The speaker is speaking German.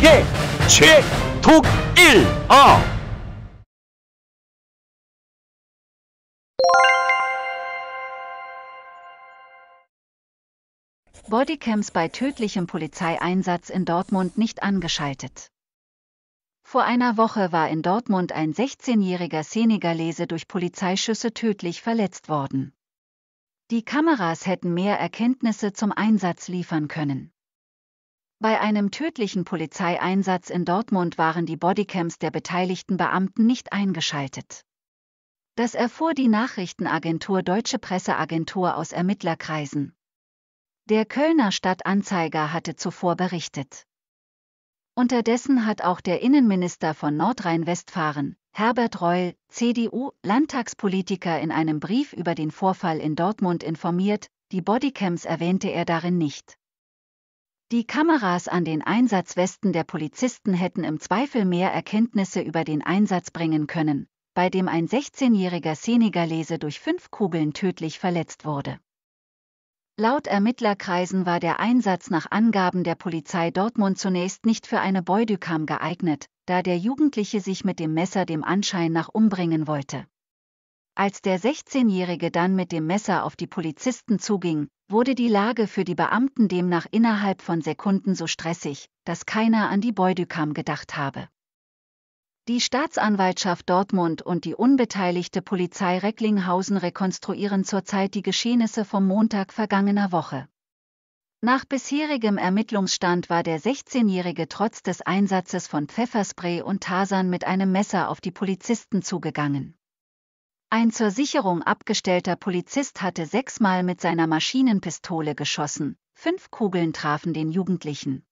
최, 최독일, 어! Bodycams bei tödlichem Polizeieinsatz in Dortmund nicht angeschaltet. Vor einer Woche war in Dortmund ein 16-jähriger Senegalese durch Polizeischüsse tödlich verletzt worden. Die Kameras hätten mehr Erkenntnisse zum Einsatz liefern können. Bei einem tödlichen Polizeieinsatz in Dortmund waren die Bodycams der beteiligten Beamten nicht eingeschaltet. Das erfuhr die Nachrichtenagentur Deutsche Presseagentur aus Ermittlerkreisen. Der Kölner Stadtanzeiger hatte zuvor berichtet. Unterdessen hat auch der Innenminister von Nordrhein-Westfalen, Herbert Reul, CDU, Landtagspolitiker in einem Brief über den Vorfall in Dortmund informiert, die Bodycams erwähnte er darin nicht. Die Kameras an den Einsatzwesten der Polizisten hätten im Zweifel mehr Erkenntnisse über den Einsatz bringen können, bei dem ein 16-jähriger Senegalese durch fünf Kugeln tödlich verletzt wurde. Laut Ermittlerkreisen war der Einsatz nach Angaben der Polizei Dortmund zunächst nicht für eine Beudekam geeignet, da der Jugendliche sich mit dem Messer dem Anschein nach umbringen wollte. Als der 16-Jährige dann mit dem Messer auf die Polizisten zuging, wurde die Lage für die Beamten demnach innerhalb von Sekunden so stressig, dass keiner an die Beudekam gedacht habe. Die Staatsanwaltschaft Dortmund und die unbeteiligte Polizei Recklinghausen rekonstruieren zurzeit die Geschehnisse vom Montag vergangener Woche. Nach bisherigem Ermittlungsstand war der 16-Jährige trotz des Einsatzes von Pfefferspray und Tasern mit einem Messer auf die Polizisten zugegangen. Ein zur Sicherung abgestellter Polizist hatte sechsmal mit seiner Maschinenpistole geschossen, fünf Kugeln trafen den Jugendlichen.